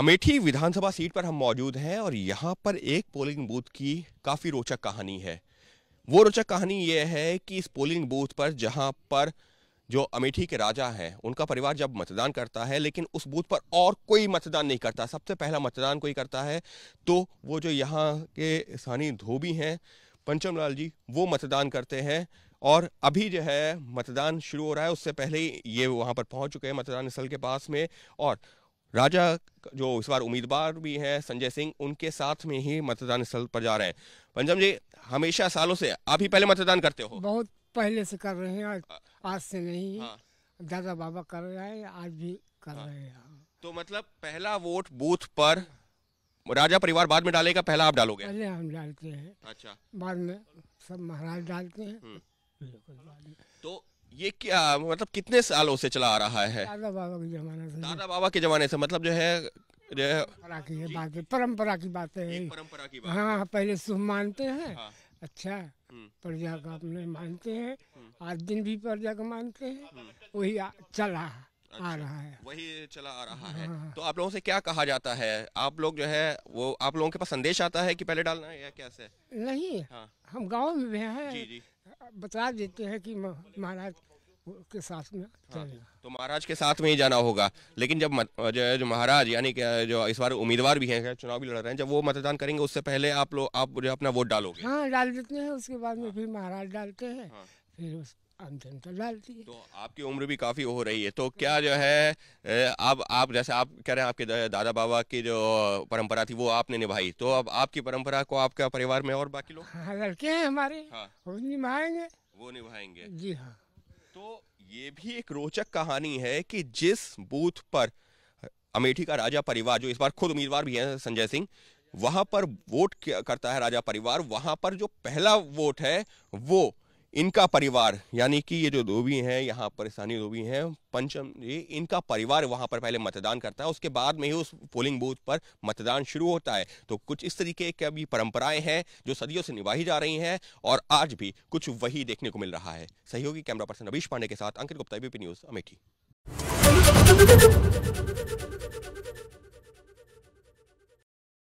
अमेठी विधानसभा seat पर हम मौजूद हैं और यहाँ पर एक पोलिंग बूथ की काफ़ी रोचक कहानी है वो रोचक कहानी यह है कि इस पोलिंग बूथ पर जहाँ पर जो अमेठी के राजा हैं उनका परिवार जब मतदान करता है लेकिन उस बूथ पर और कोई मतदान नहीं करता सबसे पहला मतदान कोई करता है तो वो जो यहाँ के स्थानीय धोबी हैं पंचम लाल जी वो मतदान करते हैं और अभी जो है मतदान शुरू हो रहा है उससे पहले ही ये वहाँ पर पहुँच चुके हैं मतदान स्थल के पास में और राजा जो इस बार उम्मीदवार भी हैं संजय सिंह उनके साथ में ही मतदान स्थल पर जा रहे हैं पंचम जी हमेशा सालों से आप ही पहले मतदान करते हो बहुत पहले से कर रहे हैं आज से नहीं हाँ। दादा बाबा कर रहे हैं आज भी कर हाँ। रहे हैं हाँ। तो मतलब पहला वोट बूथ पर राजा परिवार बाद में डालेगा पहला आप डालोगे पहले हम डालते हैं अच्छा बाद में सब महाराज डालते हैं हम्म। तो ये क्या मतलब कितने सालों से चला आ रहा है दादा बाबा के जमाने से दादा बाबा के जमाने से मतलब जो है परंपरा की है बात परंपरा की बात है परंपरा की बात हाँ पहले सुबह मानते हैं हाँ। अच्छा हम्म। प्रजा का अपने मानते हैं हम्म। आज दिन भी प्रजा का मानते हैं हम्म। वही चला अच्छा, आ रहा है वही चला आ रहा है हाँ। तो आप लोगों से क्या कहा जाता है आप लोग जो है वो आप लोगों के पास संदेश आता है कि पहले डालना है या कैसे नहीं हाँ। हम गांव में हैं बता देते हैं कि महाराज के साथ में हाँ, तो महाराज के साथ में ही जाना होगा लेकिन जब जो है जो महाराज यानी कि जो इस बार उम्मीदवार भी हैं चुनाव भी लड़ रहे हैं जब वो मतदान करेंगे उससे पहले आप लोग आप जो अपना वोट डालोगे हाँ डाल देते हैं उसके बाद में हाँ। फिर महाराज डालते हैं हाँ। फिर आमदन तो डालती है तो आपकी उम्र भी काफ़ी हो रही है तो क्या जो है आप आप जैसे आप कह रहे हैं आपके दादा बाबा की जो परंपरा थी वो आपने निभाई तो अब आपकी परंपरा को आपके परिवार में और बाकी लोग हाँ लड़के हैं हमारे हाँ वो निभाएंगे वो निभाएंगे जी हाँ तो ये भी एक रोचक कहानी है कि जिस बूथ पर अमेठी का राजा परिवार जो इस बार खुद उम्मीदवार भी है संजय सिंह वहां पर वोट करता है राजा परिवार वहां पर जो पहला वोट है वो इनका परिवार यानी कि ये जो धोबी हैं यहाँ पर स्थानीय धोबी हैं पंचम जी इनका परिवार वहाँ पर पहले मतदान करता है उसके बाद में ही उस पोलिंग बूथ पर मतदान शुरू होता है तो कुछ इस तरीके की अभी परंपराएं हैं जो सदियों से निभाई जा रही हैं और आज भी कुछ वही देखने को मिल रहा है सहयोगी कैमरा पर्सन रवीश पांडे के साथ अंकित गुप्ता बीपी न्यूज़ अमेठी